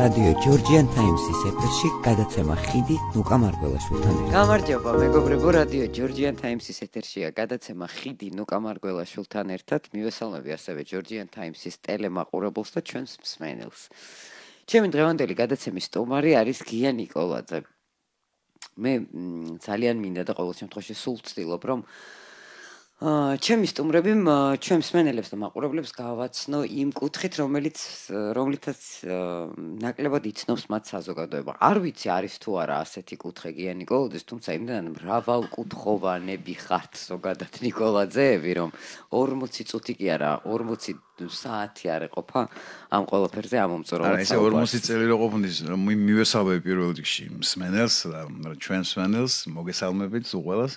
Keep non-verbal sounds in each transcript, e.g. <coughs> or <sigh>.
რადიო ჯორჯიან ტაიმსის ეთერში გადაცემა ხიდი ნუკა მარგველაშვილთან ერთად. გამარჯობა, მეგობრებო, რადიო ჯორჯიან ტაიმსის ეთერშია გადაცემა ხიდი ნუკა მარგველაშვილთან ერთად. მივესალმები ასევე ჯორჯიან ტაიმსის ტელემაყურებელს და ჩვენს მსმენელს. ჩემი დღევანდელი გადაცემის სტუმარი არის გია ნიკოლაძე. მე ძალიან მინდა და ყოველ შემთხვევაში სულ ვცდილობ, რომ ჩემი სტუმრები ჩემს მენელებს და მაყურებლებს გავაცნო იმ კუთხით, რომელიც რომლითაც ნაკლებად იცნობს მათ საზოგადოება. არ ვიცი არის თუ არა ასეთი კუთხე გია ნიკოლაძის, თუმცა იმდენად მრავალ კუთხოვანები ხართ ზოგადად ნიკოლაძეები, რომ 40 წუთი კი არა, 40 საათი არ ეყოფა ამ ყველაფერზე ამომწროლა. აი ესე 40 წელი რო ყოფნის, მივესალმები პირველ რიგში მსმენელს, ჩვენს მსმენელს, მოგესალმებით უყველას.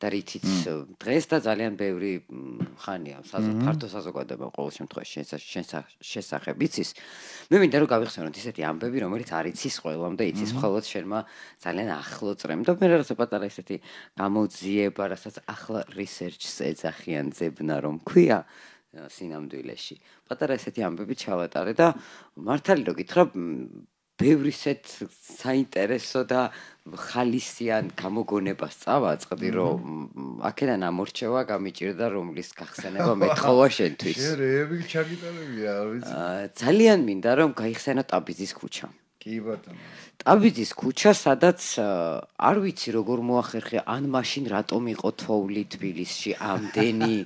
და რითიც დღეს და ძალიან ბევრი ხანია საზო ფართო საზოგადოება ყოველ შემთხვევაში შენ შესახებ იცის მე მინდა რომ გავიხსენოთ ესეთი ამბები რომელიც არ იცის ყველამ და იცის მხოლოდ შენმა ძალიან ახლო წრემ და მე რაღაცა პატარა ესეთი გამოძიება რასაც ახლა რისერჩს ეძახიან ზებნა რომ ქვია სინამდვილეში პატარა ესეთი ამბები ჩავატარე და მართალი რომ გითხრა ბევრი ისეთ საინტერესო და ხალისიან გამოგონებას წავაწყდი, რომ აქედან ამორჩევა გამიჭირდა, რომლის გახსენება <laughs> მეთხოვა შენთვის. შენ რეები ჩაგიტანებია, ვიცი. ძალიან მინდა, რომ გაიხსენო ტაბიძის ქუჩა. კი ბატონო. ტაბიძის ქუჩა, სადაც არ ვიცი როგორ მოახერხე ან მაშინ რატომ იყო თოვლი თბილისში ამდენი, <laughs>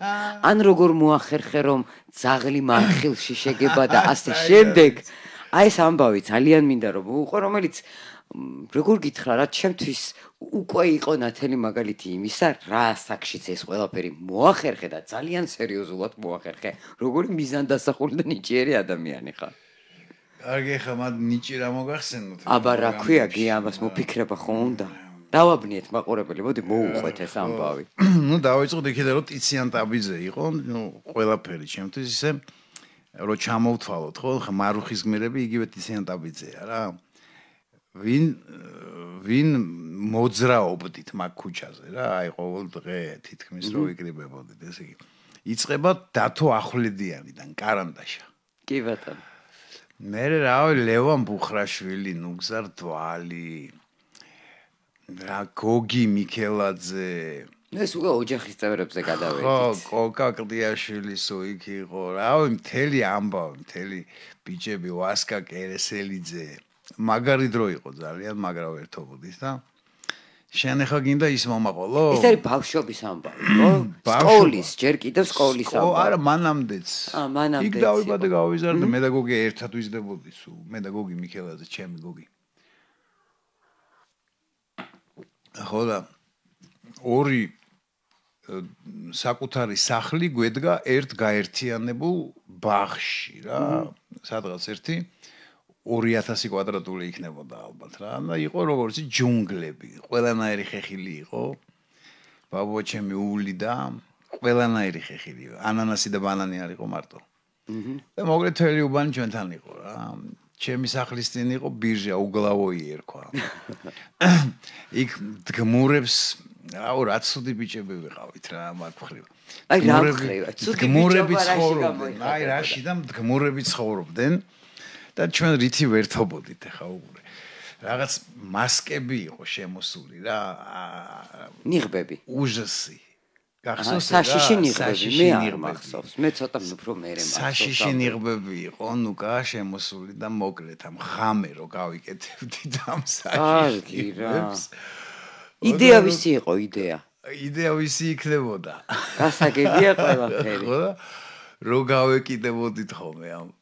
ან როგორ მოახერხე რომ ზაღლი მარხილში შეგება და ასე <laughs> შემდეგ. აი აი ეს ამბავი ძალიან მინდა რომ უყო რომელიც როგორ გითხრა რა ჩემთვის უკვე იყო ნათელი მაგალითი იმისა რა საქშიც ეს ყველაფერი მოახერხე და ძალიან სერიოზულად მოახერხე როგორი მიზანდასახული და ნიჭიერი ადამიანი ხარ კარგი ხა მაგ ნიჭირა მოგახსენოთ აბა რა ქვია გე ამას მოფიქრება ხო უნდა დავაბნიეთ მაყურებელი მოდი მოუყვეთ ეს ამბავი ნუ <coughs> დავიწყოთ იქიდან რომ ტიციან ტაბიზე იყო ნუ ყველაფერი ჩემთვის ისე რო ჩამოვთვალოთ ხო მარუხის გმირები იგივე ტიციანტაბიძეა რა ვინ ვინ მოძრაობდით მაგ ქუჩაზე რა აი ყოველ დღე თითქმის რო ვიკრიბებოდით ესე იგი იწება დათო ახვლედიანიდან კარანდაშა კი ბატონო მე რაო ლევან ბუხრაშვილი ნუგზარ დვალი რა გოგი მიქელაძე ეს უკვე ოჯახის წევრებზე გადავედი. ხო, კოკაკლიაშვილისო იქ იყო. რავი, მთელი ამბავ, მთელი ბიჭები ვასკა კერესელიძე. მაგარი დრო იყო ძალიან, მაგრა ვერთობდით და შენ ახლა გინდა ის მომაყოლო? ეს არის ბავშვობის ამბავი, ხო? სკოლის, ჯერ კიდევ სკოლის ამბავი. ხო, არა, მანამდეც. ა, მანამდეც. იქ დავიბადე გავიზარდე და მედაგოგი ერთად ვიზრდებოდი სულ, მედაგოგი მიქელაძე, ჩემი გოგი. ახლა ორი საკუთარი სახლი გვედგა ერთ გაერთიანებულ ბაღში რა სადღაც ერთი 2000 კვადრატული იქნებოდა ალბათ რა და იყო როგორც ჯუნგლები ყველანაირი ხეხილი იყო ბაბო ჩემი უვლი და ყველანაირი ხეხილი ანანასი და ბანანი არ იყო მარტო და მოკლედ თელი უბანი ჩვენთან იყო რა ჩემი სახლის წინ იყო ბირჟა უგლავოი ერქვა <laughs> იქ დგმურებს აუ რა ცუდი ბიჭები ვიყავით რა მაგხრივ. აი რა მხრივა, ცუდი ბიჭები. აი რაში და მგმურები ცხოვრობდნენ და ჩვენ რითი ვერთობოდით ახლა უყურე. რაღაც მასკები იყო შემოსული რა. ნიღბები. უჟესი. გახსოვს რა? საშიში ნიღბები მე არ მახსოვს. მე ცოტა უფრო მეერე მახსოვს. საშიში ნიღბები იყო, ნუ კა შემოსული და მოკლეთ ამ ხამე რო გავიკეთებდი და ამ საშიში. აი რა. იდეა ვისი იყო იდეა იდეა ვისი იქნებოდა გასაგებია ყველაფერი <laughs> ხო რო გავეკიდებოდით ხოლმე ამ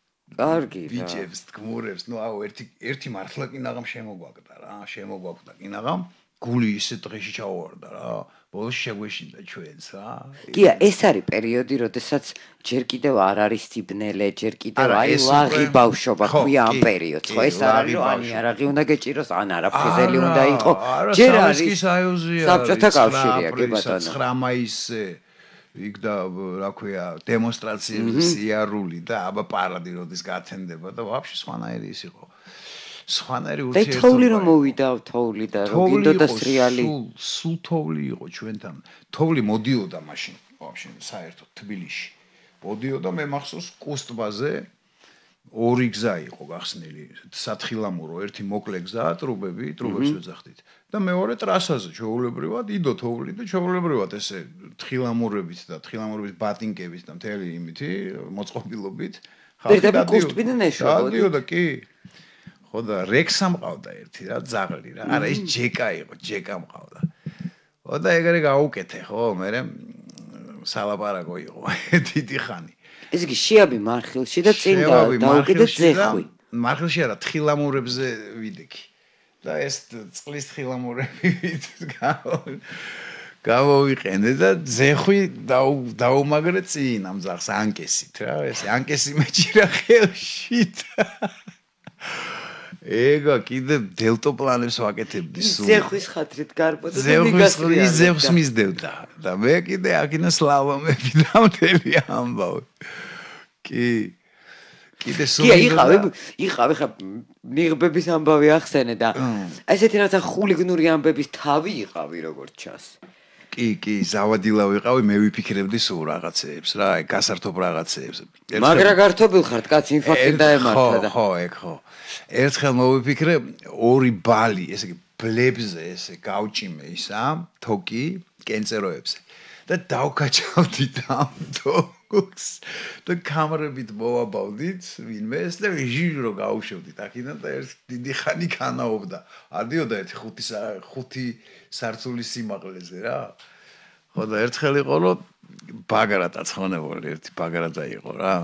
კარგი ბიჭებს თქმურებს ნუ აუ ერთი ერთი მართლა კინაღამ შემოგვაგდა რა შემოგვაგდა კინაღამ გული ისე დღეში ჩავარდა რა. ბოლოს შეგვეშინდა ჩვენს რა. კი, ეს არის პერიოდი, როდესაც ჯერ კიდევ არ არის ძიბნელე, ჯერ კიდევ აი ლაღი ბავშობა ქვია ამ პერიოდს, ხო? ეს არის ანი არაღი უნდა გეჭიროს, ან არაფხიზელი უნდა იყო. ჯერ არის საბჭოთა კავშირია, კი ბატონო. 9 მაისზე იქ და რა ქვია დემონსტრაციების იარული და აბა პარადი როდის გათენდება და ვაფშე სხვანაირი ის იყო. სვანარი უთიერთო და თოვლი რომ მოვიდა თოვლი და რომ გინდოდა და სრიალი სულ თოვლი იყო ჩვენთან თოვლი მოდიოდა მაშინ ვაფშე საერთოდ თბილისში მოდიოდა მე მახსოვს კუსტბაზე ორი გზა იყო გახსნილი სათხილამურო ერთი მოკლე გზა ტრუბები ტრუბებს ეძახდით და მეორე ტრასაზე ჩაულებრივად იდო თოვლი და ჩაულებრივად ესე თხილამურებით და თხილამურების ბატინკებით და მთელი იმითი მოწყობილობით ხალხი გადიოდა და კუსტბიდან ეშვა გადიოდა კი ხო და რექსა მყავდა ერთი რა ზაღლი რა არა ის ჯეკა იყო ჯეკა მყავდა ხო და ეგრე გაუკეთე ხო მე სალაპარაკო იყო <laughs> დიდი ხანი ეს იგი შეაბი მარხილში და წინ დაუკიდე ზეხვი მარხილში არა თხილამურებზე ვიდიქი და ეს წყლის თხილამურები <laughs> ვიდის გავო გამოვიყენე და ზეხვი დაუმაგრე წინ ამ ზახს ანკესით რა ეს ანკესი მეჭირა ხელში და <laughs> ეგა კიდე დელტოპლანებს ვაკეთებდი სულ ზეხვის ხათრით გარბოდა ზეხვის ზეხვს მისდევდა და მე კიდე აგინა სლავამები და მთელი ამბავი კი კიდე სულ კი იყავე იყავე ხა ნიღბების ამბავი ახსენე და ესეთი რაღაცა ხულიგნური ამბების თავი იყავი როგორც ჩანს კი, კი, ზავადილა ვიყავი, მე ვიფიქრებდი სულ რაღაცეებს რა, აი, გასართობ რაღაცეებს. მაგრამ გართობილ ხარ, კაც ინფარქტი დაემართა. ხო, ხო, ეგ ხო. ერთხელ მოვიფიქრე ორი ბალი, ესე იგი, ბლებზე ესე გავჭიმე ისა, თოკი კენწეროებზე. და დავკაჭავდი და ამ თო გულს და კამერებით მოვაბავდით ვინმე ეს და ჟიჟრო გაუშევდით აქიდან და ერთ დიდი ხანი ქანაობდა ადიოდა ერთი ხუთი ხუთი სარწული სიმაღლეზე რა ხო და ერთხელ იყო რომ ბაგრატა ცხონებული ერთი ბაგრატა იყო რა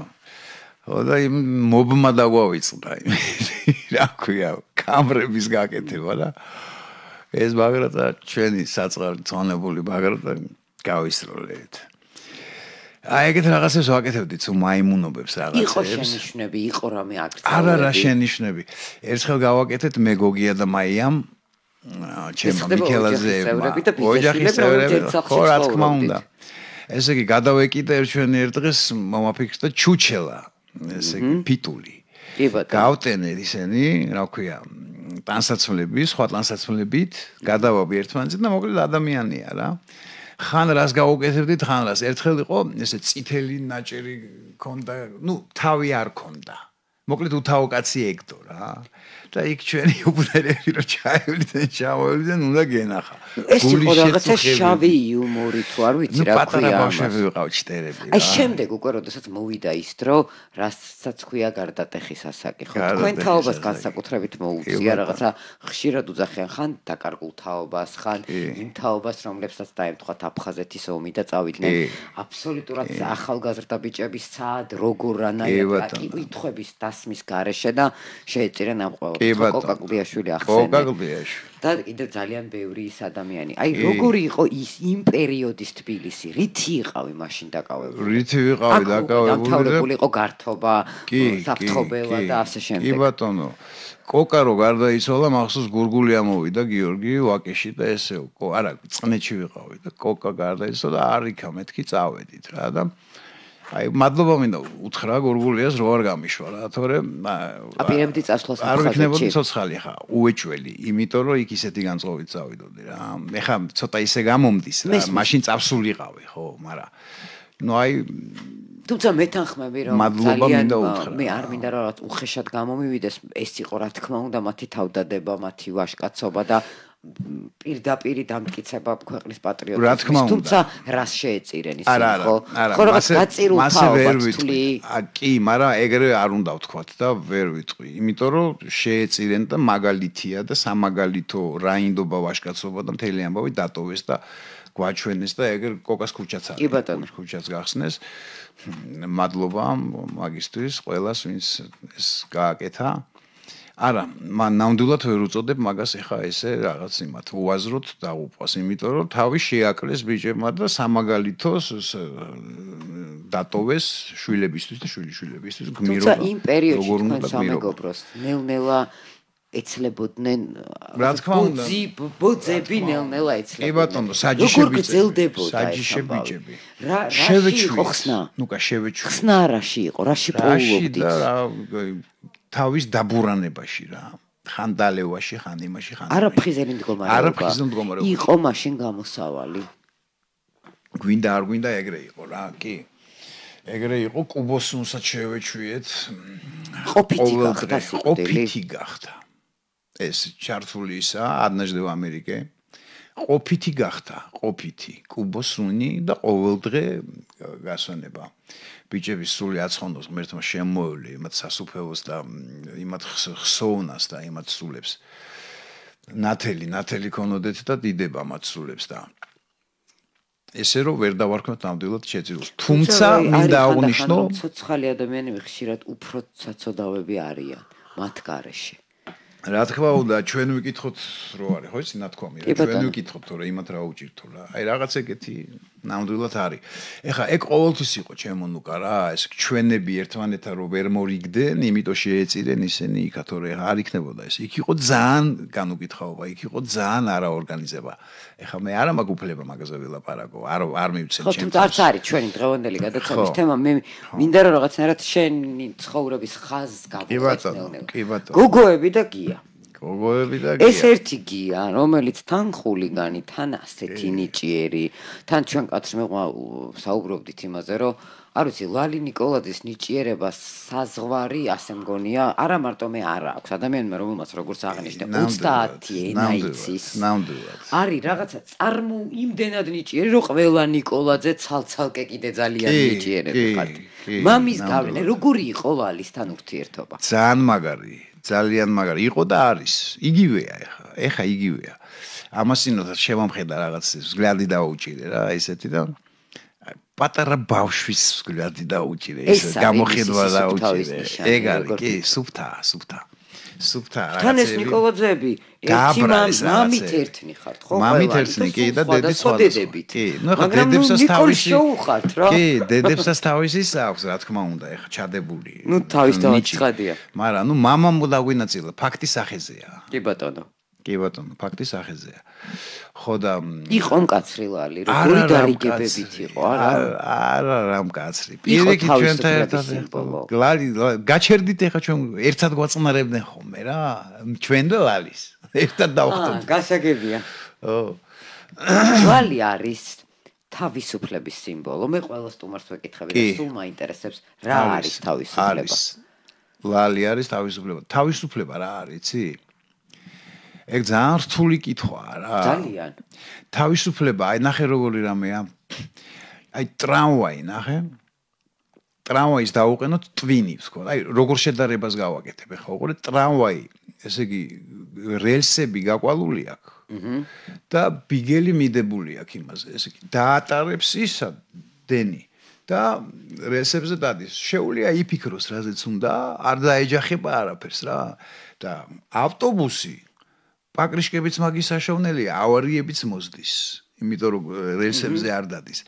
ხო და იმ მობმა დაგვავიწყდა იმ რა ქვია კამერების გაკეთება რა ეს ბაგრატა ჩვენი საწყალი ცხონებული ბაგრატა გავისროლეთ. აი ეგეთ რაღაცებს ვაკეთებდით თუ მაიმუნობებს რაღაცებს იყო შენიშნები იყო რამე აქცია არა რა შენიშნები ერთხელ გავაკეთეთ მე გოგია და მაიამ ჩემო მიქელაზე ოჯახის წევრები ხო რა თქმა უნდა ესე იგი გადავეკიდე ჩვენ ერთ დღეს მომაფიქრდა ჩუჩელა ესე იგი პიტული კი ბატონო გავტენე ისინი რა ქვია ტანსაცმლები სხვა ტანსაცმლებით გადავაბი ერთმანეთს და მოკლედ ადამიანია რა ხან რას გაუკეთებდით ხან რას ერთხელ იყო ესე წითელი ნაჭერი ქონდა ну თავი არ ქონდა მოკლედ უთავო კაცი ეგდო რა და იქ ჩვენი უბნერები რომ ჩაივლიდნენ ჩამოივლიდნენ უნდა გენახა ეს იყო რაღაცა შავი იუმორი თუ არ ვიცი რა ქვია ნუ პატარა ბავშვები ვიყავ ჭტერები აი შემდეგ უკვე როდესაც მოვიდა ის დრო რასაც ქვია გარდატეხი სასაკი ხო თქვენ თაობას განსაკუთრებით მოუწია რაღაცა ხშირად უძახიან ხან დაკარგულ თაობას ხან იმ თაობას რომლებსაც დაემთხვათ აფხაზეთის ომი და წავიდნენ აბსოლუტურად ახალგაზრდა ბიჭების საათ როგორ რანაირად აკი კითხების დასმის გარეშე და შეეწირენ ამ ყველა კოკაკლიაშვილი ახსენე. კოკაკლიაშვილი. და კიდევ ძალიან ბევრი ის ადამიანი. აი როგორი იყო ის იმ პერიოდის თბილისი? რითი იყავი მაშინ დაკავებული? რითი ვიყავი დაკავებული? დათავებული იყო გართობა, საფრთხობელა და ასე შემდეგ. კი ბატონო. კოკა რო გარდაიცვალა, მახსოვს გურგული ამოვიდა გიორგი ვაკეში და ესე უკო, არა, წნეჩი ვიყავი და კოკა გარდაიცვალა და არიქა მეთქი წავედით რა და აი მადლობა მინდა უთხრა გორგულიას რო არ გამიშვა რა თორე აი PMD წასვლას არ ვიქნებოდი ცოცხალი ხა უეჭველი იმიტომ რომ იქ ისეთი განწყობით წავიდოდი რა მე ხა ცოტა ისე გამომდის რა მაშინ წავსულიყავი ხო მარა ნუ აი თუმცა მეთანხმები რომ ძალიან მე არ მინდა რომ უხეშად გამომივიდეს ეს იყო რა თქმა უნდა მათი თავდადება მათი ვაშკაცობა და პირდაპირი დამტკიცება ქვეყნის პატრიოტიზმის თუმცა რას შეეწირენ ისე ხო ხო რა გაწირულთ მასე ვერ ვიტყვი კი მაგრამ ეგრე არ უნდა ვთქვათ და ვერ ვიტყვი იმიტომ რომ შეეწირენ და მაგალითია და სამაგალითო რა ინდობა ვაშკაცობა და მთელი ამბავი დატოვეს და გვაჩვენეს და ეგრე კოკას ქუჩაც არის კი ბატონო ქუჩაც გახსნეს მადლობა მაგისტრის ყველას ვინც ეს გააკეთა არა, მან ნამდვილად ვერ უწოდებ მაგას ეხა ესე რაღაც იმათ უაზროთ დაუყვას, იმიტომ რომ თავი შეაკლეს ბიჭებმა და სამაგალითოს დატოვეს შვილებისთვის და შვილიშვილებისთვის გმირობა. თუმცა იმ პერიოდში თქვენ სამეგობროს ნელ-ნელა ეცლებოდნენ ბუძი ბუძები ნელ-ნელა ეცლებოდნენ. კი ბატონო, საჯიშები ძელდებოდა. საჯიში ბიჭები. რა შევეჩვი ხსნა? ნუკა შევეჩვი. ხსნა რაში იყო? რაში პოულობდით? რაში და რა თავის დაბურანებაში რა. ხან დალევაში, ხან იმაში, ხან არაფრიზელი მდგომარეობა. არაფრიზელი მდგომარეობა. იყო მაშინ გამოსავალი. გვინდა არ გვინდა ეგრე იყო რა, კი. ეგრე იყო კუბოს უნდა შევეჩვიეთ. ყოფითი გახდა. ეს ჩართული ისა, ადნაჟდევ ამერიკე. ყოფითი გახდა, ყოფითი. კუბოსუნი და ყოველდღე გასვენება. ბიჭების სული აცხონდოს ღმერთმა შემოევლე იმათ სასუფეოს და იმათ ხსოვნას და იმათ სულებს ნათელი ნათელი ქონოდეთ და დიდება მათ სულებს და ესე რომ ვერ დავარქმევთ ამდილად შეძილოს თუმცა მინდა აღნიშნო ცოცხალი ადამიანები ხშირად უფრო ცოცოდავები არიან მათ გარეშე რა თქმა უნდა ჩვენ ვიკითხოთ რო არის ხო ის ნათქვამი რა ჩვენ ვიკითხოთ თორე იმათ რა უჭირთო რა აი რაღაც ეგეთი ნამდვილად არის. ეხლა ეგ ყოველთვის იყო ჩემო ნუკა რა, ეს ჩვენები ერთმანეთთან რომ ვერ მორიგდნენ, იმიტომ შეეწირენ ისინი იქა თორე არ იქნებოდა ეს. იქ იყო ძალიან განუკითხაობა, იქ იყო ძალიან არაორგანიზება. ეხლა მე არა მაგ უფლება მაგაზე ვილაპარაკო, არ არ მივცემ ჩემს. ხო, თუმცა არც არის ჩვენი დღევანდელი გადაცემის თემა, მე მინდა რომ რაღაცნაირად შენი ცხოვრების ხაზს გავუკეთე. კი ბატონო, კი ბატონო. გოგოები და გია. გოგოები და გია ეს ერთი გია რომელიც თან ხულიგანი თან ასეთი ნიჭიერი თან ჩვენ კაცს მე საუბრობდით იმაზე რომ არ ვიცი ლალი ნიკოლაძის ნიჭიერება საზღვარი ასე მგონია არა მარტო მე არა აქვს ადამიანმა რომელმაც როგორც აღნიშნა 30 ენა იცის არის რაღაცა წარმო იმდენად ნიჭიერი რომ ყველა ნიკოლაძე ცალცალკე კიდე ძალიან ნიჭიერები ხართ მამის გავლენა როგორი იყო ლალის თან ურთიერთობა ძალიან მაგარია ძალიან მაგარი იყო და არის. იგივეა ეხა, ეხა იგივეა. ამასინოთ შევამხედა რაღაც ზგლადი დაუჭირე რა ესეთი და პატარა ბავშვის ზგლადი დაუჭირე ეს გამოხედვა დაუჭირე. ეგ არის კი, სუფთა, სუფთა. სუფთა რაღაცები. თან ეს ნიკოლოძეები, ერთი მამით ერთნი ხართ, ხო? მამით ერთნი კი და დედის სხვადასხვა. კი, ნუ ხა დედებსაც თავისი შეუხართ რა. კი, დედებსაც თავისი აქვს, რა თქმა უნდა, ეხა ჩადებული. ნუ თავის თავი ხადია. მაგრამ ნუ მამამ გადაგვინაწილა ფაქტის სახეზეა. კი ბატონო. კი ბატონო, ფაქტის ახეზეა. ხო და იყო მკაცრილალი, როგორი დარიგებებით იყო, არა? არა, არა მკაცრი. პირიქით ჩვენთან ერთად იყო. გლარი, გაჩერდით ახლა ჩვენ ერთად გვაწნარებდნენ ხოლმე რა, ჩვენ და ლალის. <laughs> ერთად დავხტოთ. გასაგებია. ო. ლალი არის თავისუფლების სიმბოლო. მე ყველა სტუმარს ვეკითხები და სულ მაინტერესებს, რა არის თავისუფლება? არის. ლალი არის თავისუფლება. თავისუფლება რა არის, იცი? ეგ ძალიან რთული კითხვაა რა. ძალიან. თავისუფლება, აი ნახე როგორი რამეა. აი ტრამვაი ნახე. ტრამვაის დაუყენოთ ტვინის ხო? აი როგორ შედარებას გავაკეთებ ახლა უყურე ტრამვაი, ესე იგი რელსები გაყვალული აქვს. აჰა. და ბიგელი მიდებული აქვს იმაზე, ესე იგი დაატარებს ის დენი და რელსებზე დადის. შეუ ល ია იფიქროს რა ზეც უნდა, არ დაეჯახება არაფერს რა. და ავტობუსი პაკრიშკებიც მაგის საშოვნელია, ავარიებიც მოსდის, იმიტომ რომ რელსებზე არ დადის.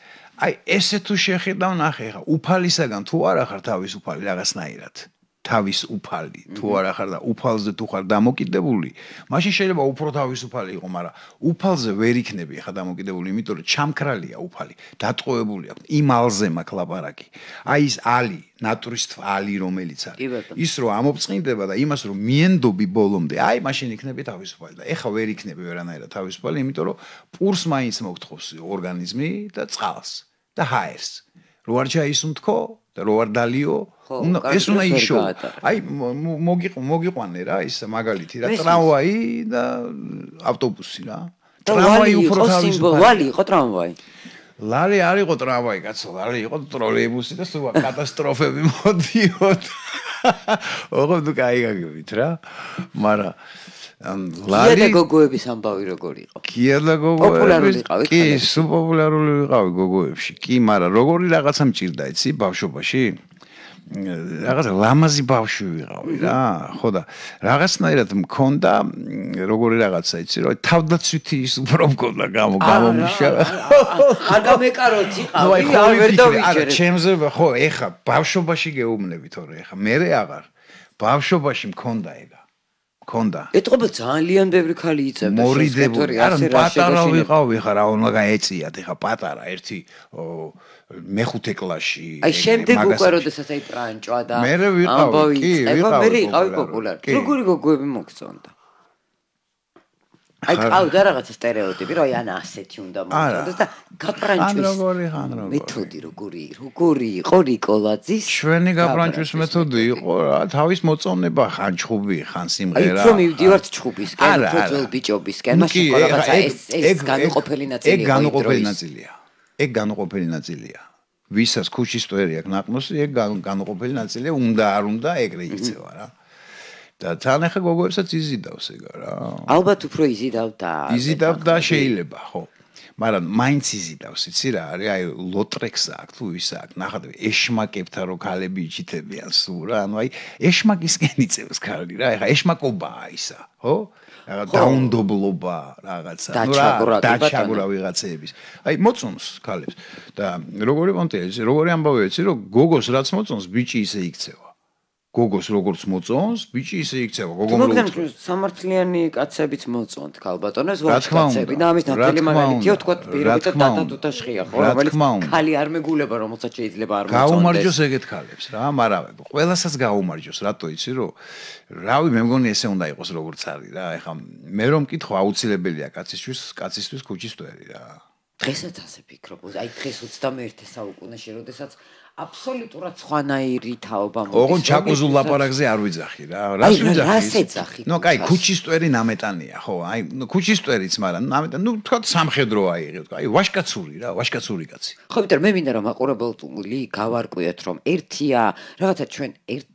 აი ესე თუ შეხედავ ნახე ხა, უფალისაგან თუ არ ახარ თავის უფალი რაღაცნაირად. თავის უფალი თუ არ ახარ და უფალზე თუ ხარ დამოკიდებული მაშინ შეიძლება უფრო თავის უფალი იყო მაგრამ უფალზე ვერ იქნები ხა დამოკიდებული იმიტომ რომ ჩამქრალია უფალი დატყვეებული აქვს იმ ალზე მაგ ლაპარაკი აი ეს ალი ნატურის თვალი რომელიც არის ის რომ ამოწყინდება და იმას რომ მიენდობი ბოლომდე აი მაშინ იქნები თავის უფალი და ეხა ვერ იქნები ვერანაირად თავის უფალი იმიტომ რომ პურს მაინც მოგთხოვს ორგანიზმი და წყალს და ჰაერს რო არ ჩაისუნთქო რო არ დალიო ეს უნდა იყოს აი მოგიყვ მოგიყვანე რა ის მაგალითი რა ტრამვაი და ავტობუსი რა ტრამვაი უფრო სიმბოლი იყო ტრამვაი ლარი არ იყო ტრამვაი კაცო ლარი იყო ტროლეიბუსი და სულ კატასტროფები მოდიოდა <laughs> ოღონდ გაიგებით რა მაგრამ ლალი გოგოების ამბავი როგორი იყო? გიელა გოგოები კი, სუპოპულარული ვიყავი გოგოებში. კი, მარა როგორი რაღაცა მჭირდა, იცი, ბავშვობაში? რაღაც ლამაზი ბავშვი ვიყავი რა. ხო და რაღაცნაირად მქონდა როგორი რაღაცა, იცი, რომ თავდაცვითი ის უფრო მქონდა გამო გამომიშა. არ გამეკაროთ, იყავი, არ ვერ დავიჭერე. არა, ჩემზე ხო, ეხა ბავშვობაში გეუბნები თორე ეხა მე რე აღარ. ბავშვობაში მქონდა ეგა. ქონდა. ეთყობა ძალიან ბევრი ქალი იწევდა მორიდებული, არა პატარა ვიყავი ხარ, რა უნდა გაეწიათ, ხა პატარა, ერთი მეხუთე კლასში. აი შემდეგ უკვე როდესაც აი პრანჭო და ამბავი, კი, ვიყავი, კი, ვიყავი პოპულარ. როგორი გოგოები მოგწონდა? აი ყავი და რაღაცა стереოტიპი რომ აი ანა ასეთი უნდა მოხდეს და გაპრანჩვის ან როგორი ხან როგორი მეთოდი როგორი როგორი იყო რიკოლაძის შვენი გაპრანჩვის მეთოდი იყო რა თავის მოწონება ხან ჩხუბი ხან სიმღერა აი ხომ მივდივართ ჩხუბისკენ ძველ ბიჭობისკენ მაშინ ხო რაღაცა ეს ეს განუყოფელი ნაწილია ეგ განუყოფელი ნაწილია ეგ განუყოფელი ნაწილია ვისაც ქუჩის ტვერი აქვს ნაკმოსი ეგ განუყოფელი ნაწილია უნდა არ უნდა ეგრე იქცევა რა და თან ახა გოგოებსაც იზიდავს ეგა რა. ალბათ უფრო იზიდავდა. იზიდავდა შეიძლება, ხო. მაგრამ მაინც იზიდავს, იცი რა, არის აი ლოტრექსა აქ თუ ისა აქ. ნახავთ, ეშმაკებთან რო ქალები იჭიტებიან სულ რა, ანუ აი ეშმაკისკენ იწევს ქალი რა, ეხა ეშმაკობაა ისა, ხო? რაღა დაუნდობლობა რაღაცა, ნუ რა, დაჩაგურა ვიღაცეების. აი მოწონს ქალებს და როგორი პონტია, იცი, როგორი ამბავია, იცი, რომ გოგოს რაც მოწონს, ბიჭი ისე იქცევა. გოგოს როგორც მოწონს, ბიჭი ისე იქცევა, გოგო მოწონს. მოგდენ სამართლიანი კაცებიც მოწონთ ქალბატონებს, როგორც კაცები და ამის ნაწილი მაგალითიო თქვათ პირობიტა დატანტუტა შხია, ხო? რომელიც ქალი არ მეგულება, რომელსაც შეიძლება არ მოწონდეს. გაუმარჯოს ეგეთ ქალებს რა, მარავებო. ყველასაც გაუმარჯოს, რატო იცი რომ რავი მე მგონი ესე უნდა იყოს როგორც არის რა, ეხლა მე რომ მკითხო აუცილებელია კაცისთვის, კაცისთვის ქუჩის წვერი რა. დღესაც ასე ფიქრობ, აი დღეს 21 საუკუნეში, როდესაც აბსოლუტურად სხვანაირი თაობა მოდის. ოღონდ ჩაკუზულ ლაპარაკზე არ ვიძახი რა. რა ვიძახი? ნუ კაი, ქუჩის წვერი ნამეტანია, ხო? აი, ქუჩის წვერიც, მაგრამ ნამეტან, ნუ თქვა სამხედრო აიღე, თქვა. აი, ვაშკაცური რა, ვაშკაცური კაცი. ხო, მეტერ მე მინდა რომ აყურებელი გავარკვიოთ რომ ერთია, რაღაცა ჩვენ ერთ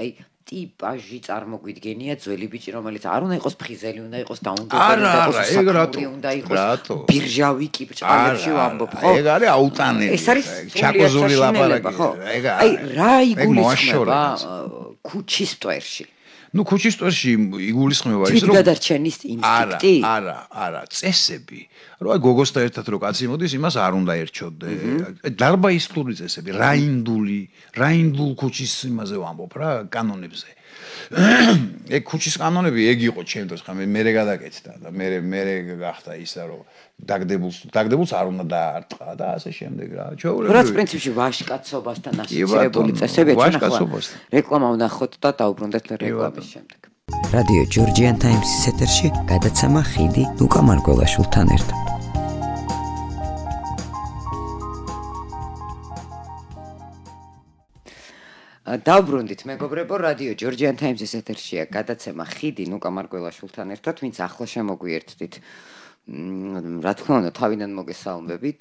აი ტიპაჟი წარმოგვიდგენია ძველი ბიჭი რომელიც არ უნდა იყოს ფხიზელი უნდა იყოს დაუნდობელი უნდა იყოს უნდა იყოს ბირჟავი კიპჭალებში ვამბობ ხო ეგ არის აუტანე ეს არის ჩაკოზული ლაპარაკი ხო ეგ არის აი რა იგულისხმება ქუჩის პტერში ну кучи стоში იგულისხმება ის რომ გადარჩენის ინსტინქტი არა არა წესები რომ აი გოგოსთან ერთად რო კაცი მოდის იმას არ უნდა ერჩოდე დარბა ისტური წესები რაინდული რაინდულ кучиს იმაზე ვამბობ რა კანონებზე <coughs> ეგ кучиს კანონები ეგ იყო ჩემთვის ხა მე მე გადაკეთდა და მე მე გახდა ისა რომ დაგდებულს დაგდებულს არ უნდა დაარტყა და ასე შემდეგ რა. ჩაურევი. რაც პრინციპში ვაშკაცობასთან ასოცირებული წესებია ჩვენახლა. რეკლამა უნდა ხოთ და დაუბრუნდეთ რეკლამის შემდეგ. რადიო ჯორჯიან ტაიმსის ეთერში გადაცემა ხიდი ლუკა მარგველაშვილთან ერთად. დაბრუნდით მეგობრებო, რადიო ჯორჯიან ტაიმსის ეთერშია გადაცემა ხიდი ლუკა მარგველაშვილთან ერთად, ვინც ახლა შემოგვიერთდით. რა თქმა უნდა თავიდან მოგესალმებით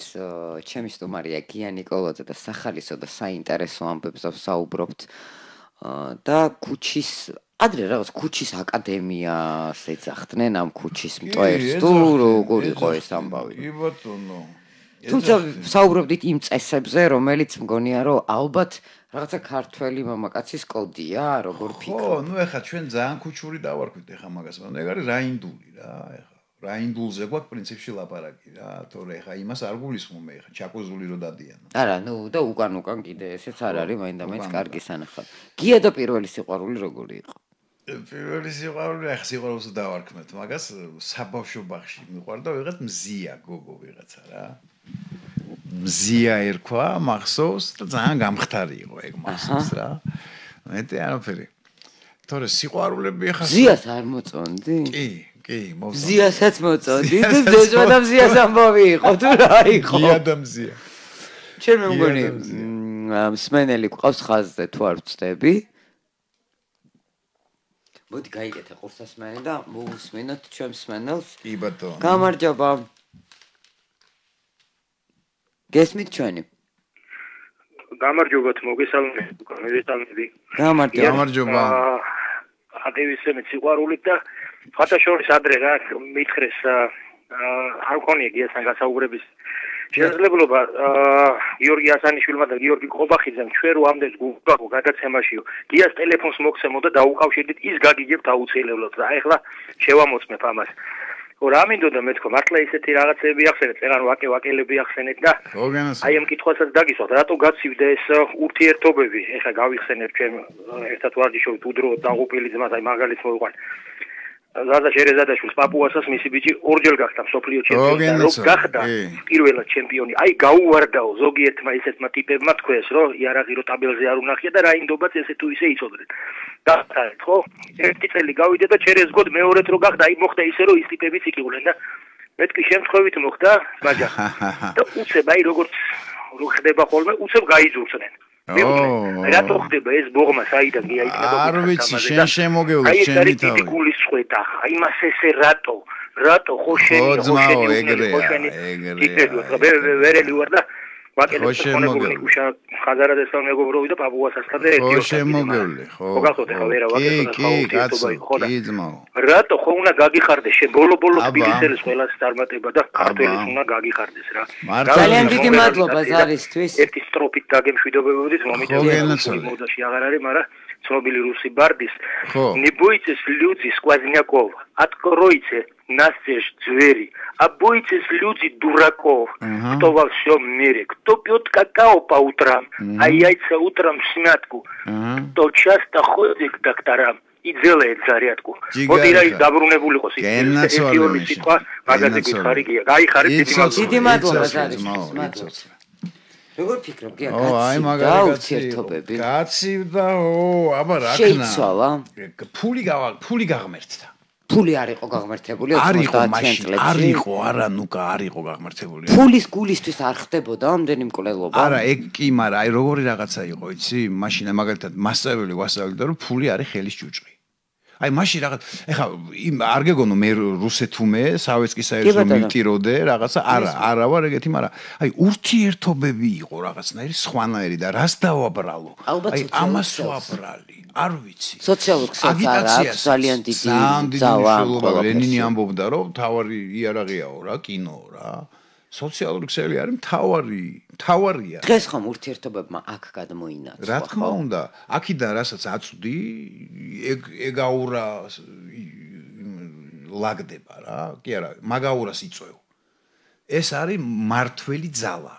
ჩემი სტუმარია გია ნიკოლაძე და სახალისო და საინტერესო ამბებზე საუბრობთ და ქუჩის ადრე რაღაც ქუჩის აკადემიას ეძახდნენ ამ ქუჩის მტვერს თუ როგორ იყო ეს ამბავი კი ბატონო თუმცა საუბრობდით იმ წესებზე რომელიც მგონია რომ ალბათ რაღაცა ქართველი მამაკაცის კოდია როგორ ფიქრობთ ხო ნუ ეხა ჩვენ ძალიან ქუჩური დავარქვით ეხა მაგას მაგრამ ეგ არის რაინდული რა ეხა რა ინდულზე გვაქვს პრინციპში ლაპარაკი რა თორე ხა იმას არ გულისხმო მე ხა ჩაკოზული რო დადიანო არა ნუ და უკან უკან კიდე ესეც არ არის მაინდა მეც კარგი სანახა გია და პირველი სიყვარული როგორი იყო პირველი სიყვარული ახ სიყვარულს დავარქმევთ მაგას საბავშვო ბაღში მიყვარდა ვიღაც მზია გოგო ვიღაცა რა მზია ერქვა მახსოვს და ძალიან გამختარი იყო ეგ მახსოვს რა მე ტიანოფერი თორე სიყვარულები ხა ზიას არ მოწონდი კი კი, მოვსვენ. ზიასაც მოწოდი. ძეჟვა და ზიას ამბავი იყო თუ რა იყო? ზია და ზია. ჩემი მგონი მსმენელი ყავს ხაზზე თუ არ ვწდები. მოდი გაიგეთე ყურსას მე და მოუსმენოთ ჩემს მსმენელს. კი ბატონო. გამარჯობა. გესმით ჩვენი? გამარჯობათ, მოგესალმე, გამიგესალმები. გამარჯობა. გამარჯობა. აა, ატევისემი სიყვარულით და ფათა შორის ადრე რა მითხრეს არ ქონია გიასთან გასაუბრების შესაძლებლობა იორგი ასანიშვილმა და იორგი ყობახიძემ ჩვენ რომ ამდენს გუბაკო გადაცემაშიო გიას ტელეფონს მოხსენო და დაუკავშირდით ის გაგიგებთ აუცილებლად რა ეხლა შევამოწმებ ამას რა მინდოდა მეთქო მართლა ისეთი რაღაცები ახსენეთ წერან ვაკე ვაკელები ახსენეთ და აი ამ კითხვასაც დაგისვათ რატო გაცივდა ეს ურთიერთობები ეხა გავიხსენებ ჩვენ ერთად ვარჯიშობთ უდრო დაღუპილი ძმას აი მაგალითს მოვიყვან ზარდა შერეზადაშვილს პაპუასას მისი ბიჭი ორჯერ გახდა მსოფლიო ჩემპიონი და რომ გახდა პირველად ჩემპიონი აი გაუვარდაო ზოგიერთმა ისეთმა ტიპებმა თქვეს რომ იარაღი რო ტაბელზე არ უნახია და რა ინდობაც ესე თუ ისე იწოდეთ გახდათ ხო ერთი წელი გავიდა და ჩერეზგოდ მეორეთ რო გახდა აი მოხდა ისე რომ ის ტიპებიც იყვნენ და მეთქი შემთხვევით მოხდა მაგა <laughs> და უცებ აი როგორც რო ხდება ხოლმე უცებ გაიძულცნენ რატო ხდება ეს ბოღმა საიდან გიაიქნა არ ვიცი შენ შემოგეულე ჩემი თავი აი ეს გული შეხედა აი მას ესე რატო რატო ხო შენი ხო შენი ეგრეა ეგრეა ვერელი ვარ და ვაკელებს შემოგვიგული უშა ხაზარად ესა მეგობრობი და პაპუასაც და ერთი ოშემოგვიგული ხო შემოგვიგული ხო გახოთ ახლა ვერა ვაკელებს ხო იძმაო რატო ხო უნდა გაგიხარდეს შე ბოლო-ბოლო თბილისელის ყველას წარმატება და ქართველის უნდა გაგიხარდეს რა ძალიან დიდი მადლობა ზარისთვის ერთი სტროფით დაგემშვიდობებოდით მომიტევი მოდაში აღარ არის მაგრამ ცნობილი რუსი ბარდის ნიბოიცეს ლუძი სკვაზნიაკოვ ატკროიცეს насеш звери а бойцес люди дураков кто во всем мире кто пьет какао по утрам а яйца утром в снятку кто часто ходит к докторам и делает зарядку вот и раз добрунебули кос როგორ ფიქრობ, გიაკაცი? ო, აი მაგალითი გაცერტობები. კაცი და ო, აბა რა ქნა? შეიცვალა. ფული გავა, ფული გაღმერთდა. ფული არ იყო გაღმერთებული 50 ცენტს. არ იყო, არ იყო, არა, ნუკა არ იყო გაღმერთებული. ფულის გულისთვის არ ხდებოდა ამდენი მკვლელობა. არა, ეგ კი, მაგრამ აი როგორი რაღაცა იყო, იცი? მაშინა მაგალითად მასწავლებელი ვასწავლებდა, რომ ფული არის ხელის ჯუჭი. აი მაში რაღაც ეხა იმ არ გეგონო მე რუსეთუმე სავეცკი საერთო მიტიროდე რაღაცა არა არა ვარ ეგეთი მაგრამ აი ურთიერთობები იყო რაღაცნაირი სხვანაირი და რას დავაბრალო აი ამას ვაბრალი არ ვიცი. სოციალურ ქსელს არა, ძალიან დიდი ძალა აქვს. ლენინი ამბობდა, რომ თავი იარაღიაო რა, კინოო რა. სოციალური ქსელი არის მთავარი, მთავარია. დღეს ხომ ურთიერთობებმა აქ გადმოინაცვლა. რა თქმა უნდა, აქიდან რასაც აწვდი, ეგ ეგაურა ლაგდება რა. კი არა, მაგაურას იწვევ. ეს არის მართველი ძალა.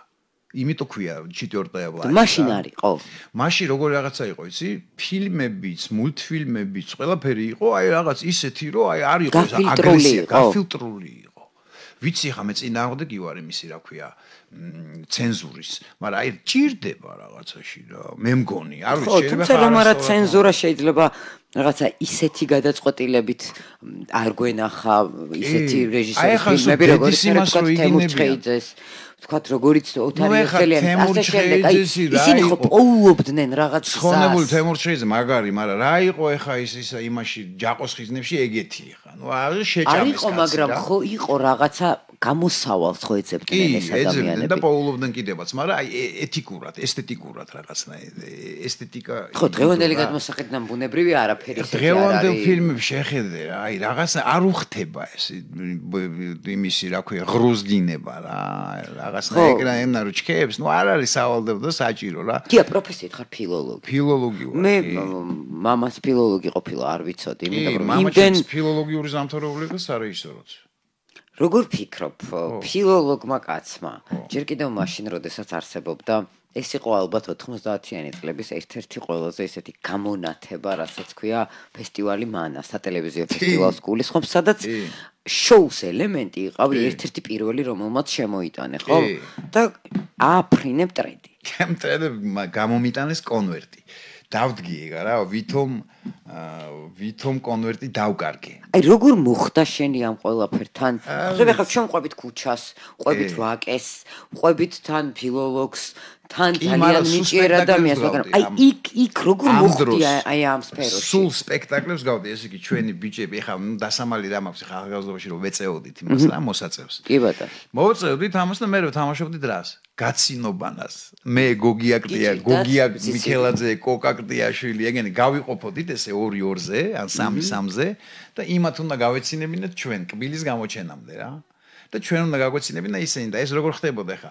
იმიტომ ქვია ჩიტორტა ვარ. მაშინ არის, ხო. მაშინ როგორი რაღაცა იყო, იცი? ფილმებიც, მულტფილმებიც, ყველაფერი იყო, აი რაღაც ისეთი, რომ აი არ იყო აგრესია, გაფილტრული იყო. ვიცი ხა მე წინა აღდე გივარი მისი რა ქვია, ცენზურის, მაგრამ აი ჭირდება რაღაცაში რა. მე მგონი, არ ვიცი, შეიძლება. ხო, თუმცა რომ არა ცენზურა შეიძლება რაცა ისეთი გადაწყვეტილებით არ გვენახა ისეთი რეჟისორის ფილმები როგორც თემო ჩხეიძეს ვთქვათ, როგორიც ოთარიოსელიანის ასე შემდეგ, აი ისინი ხო პოულობდნენ რაღაც სას. ხონებული თემურჩეიძე მაგარი, მაგრამ რა იყო ეხა ის ის იმაში ჯაყოს ხიზნებში ეგეთი ეხა. ნუ არის შეჭამის. არისო, მაგრამ ხო იყო რაღაცა გამოსავალს ხო ეძებდნენ ეს ადამიანები? კი, ეძებდნენ და პოულობდნენ კიდევაც, მაგრამ აი ეთიკურად, ესთეტიკურად რაღაცნაირად, ესთეტიკა ხო დღევანდელი გადმოსახედიდან ბუნებრივი არაფერი არ არის. დღევანდელ ფილმებში შეხედე, აი რაღაც არ უხდება ეს იმისი, რა ქვია, ღრუზგინება რა, რაღაცა ეკრანებზე რო ჩქეებს, ნუ არ არის საავადმყოფო საჭირო რა. კი, პროფესიით ხარ ფილოლოგი. ფილოლოგი ვარ. მე მამას ფილოლოგი ყოფილა, არ ვიცოდი, მაგრამ იმდენ ფილოლოგიური სამთავრობო ლექსარეჟისოროც როგორ ფიქრობ ფილოლოგმა კაცმა ჯერ კიდევ მაშინ როდესაც არსებობდა ეს იყო ალბათ 90-იანი წლების ერთ-ერთი ყველაზე ესეთი გამონათება, რასაც ქვია ფესტივალი მანა, სატელევიზიო ფესტივალი სკოლის ხომ, სადაც შოუს ელემენტი იყავი ერთ-ერთი პირველი, რომელმაც შემოიტანე, ხო? და აფრინებ ტრედი. ამ ტრედი გამომიტანეს კონვერტი. დავდგი ეგა რა ვითომ ვითომ კონვერტი დავკარგე აი როგორ მოხდა შენი ამ ყველაფერთან ხო ხო ჩვენ ყვებით ქუჩას ყვებით ვაკეს ყვებით თან ფილოლოგს თან ძალიან ნიჭიერ ადამიანს მაგრამ აი იქ იქ როგორ მოხდია აი ამ სფეროში სულ სპექტაკლებს გავდი ესე იგი ჩვენი ბიჭები ხა დასამალი რა მაქვს ხა ახალგაზრდობაში რომ ვეწეოდით იმას რა მოსაწევს კი ბატონო მოვეწეოდით ამას და მე რა თამაშობდი დრას გაცინობანას მე გოგიაკდია გოგია მიქელაძე კოკაკდიაშვილი ეგენი გავიყოფოდით ესე 2 2-ზე ან 3 3-ზე და იმათ უნდა გავეცინებინათ ჩვენ კბილის გამოჩენამდე რა და ჩვენ უნდა გაგვეცინებინა ისინი და ეს როგორ ხდებოდა ხა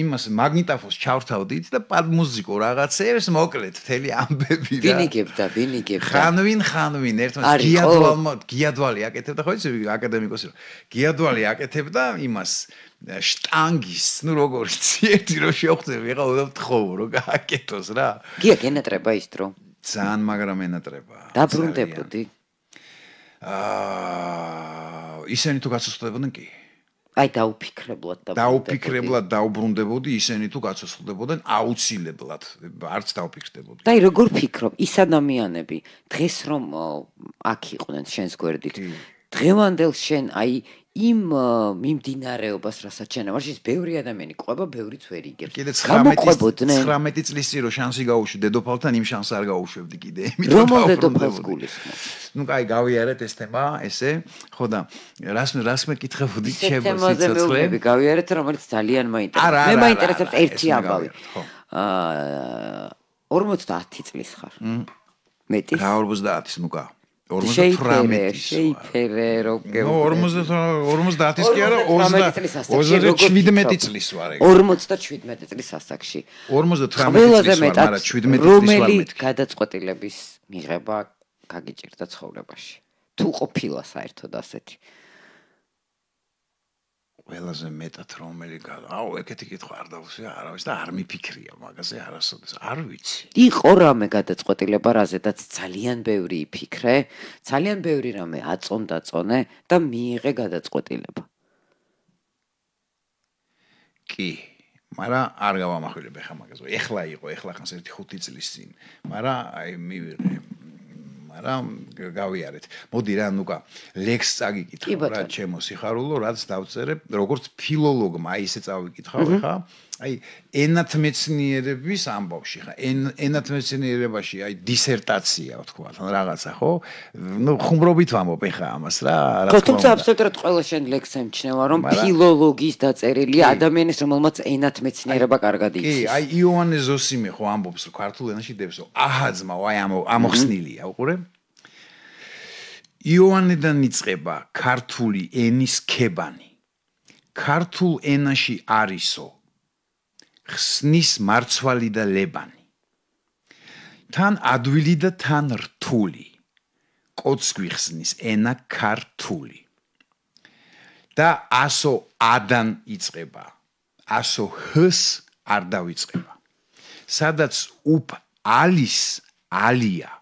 იმას მაგნიტაფონს ჩავრთავდით და პად მუსიკო რაღაცეებს მოკლედ მთელი ამბები და ვინიგებდა ვინიგებდა ხანვინ ხანვინ ერთმანეთს გიადვალმა გიადვალი აკეთებდა ხო იცი აკადემიკოსი რომ გიადვალი აკეთებდა იმას штангис, ну, როგორ ციეთი <laughs> რო შეხვდები, ეხა უნდა თხოვო, რო გააკეთოს რა. გია генატრება ის დრო. ძალიან მაგრამ ენატრება. დაბრუნდებოდი. აა ისენი თუ გაცოცხლდებოდნენ კი აი დაუფიქრებლად და დაუფიქრებლად დაუბრუნდებოდი ისენი თუ გაცოცხლდებოდნენ აუცილებლად არც დაუფიქრდებოდი და აი როგორ ფიქრობ ის ადამიანები დღეს რომ აქ იყვნენ შენს გვერდით დღევანდელ შენ აი იმ მიმდინარეობას, რასაც ჩენა, მაშინ ბევრი ადამიანი ყובה, ბევრი წვერი იგებს. კიდე 19 19 წლის წინ რო შანსი გაუშვი დედოფალთან, იმ შანსს არ გაუშვებდი კიდე. <laughs> რომელ დედოფალს გულისხმობ? ნუ კაი, გავიარეთ ეს თემა, ესე. ხო და რას რას მეკითხებოდი შემო სიცოცხლე? მე გავიარეთ, რომელიც ძალიან მაინტერესებს. მე მაინტერესებს ერთი ამბავი. ხო. აა 50 წლის ხარ. მეტი? რა 50-ის, ნუ გავა. 58 კი არა 50 57 წლის ვარ ეგ 57 წლის ასაკში 58 წლის ვარ მაგრამ 17 წლის ვარ მეტ გადაწყვეტილების მიღება გაგიჭირდა ცხოვრებაში თუ ყოფილა საერთოდ ასეთი ყველაზე მეტად რომელი გადა აუ ეგეთი კითხვა არ დავუსვი არავის და არ მიფიქრია მაგაზე არასოდეს არ ვიცი იყო რამე გადაწყვეტილება რაზედაც ძალიან ბევრი იფიქრე ძალიან ბევრი რამე აწონდა წონე და მიიღე გადაწყვეტილება კი მარა არ გავამახვილებ ახლა მაგაზე ეხლა იყო ეხლა ხანს ერთი 5 წლის წინ მარა აი მივიღე რა გავიარეთ. მოდი რა ნუკა ლექს წაგიკითხო რა ჩემო სიხარულო რაც დავწერე როგორც ფილოლოგმა აი ესე წავიკითხავ ხა? აა აი ენათმეცნიერების ამბავში ხა ენათმეცნიერებაში აი დისერტაცია ვთქვა თან რაღაცა ხო ნუ ხუმრობით ვამობ ეხა ამას რა რა თქმა უნდა თუმცა აბსოლუტურად ყველა შენ ლექსზე მჩნევა რომ ფილოლოგიის დაწერილი ადამიანის რომელმაც ენათმეცნიერება კარგად იცის კი აი იოანე ზოსიმე ხო ამბობს რომ ქართულ ენაში დებსო აჰაძმა ვაი ამოხსნილია უყურე იოანედან იწება ქართული ენის ქებანი ქართულ ენაში არისო ხსნის მარცვალი და ლებანი თან ადვილი და თან რთული კოც გვიხსნის ენა ქართული და ასო ადან იწება ასო ჰს არ დაიწება სადაც უფ ალის ალია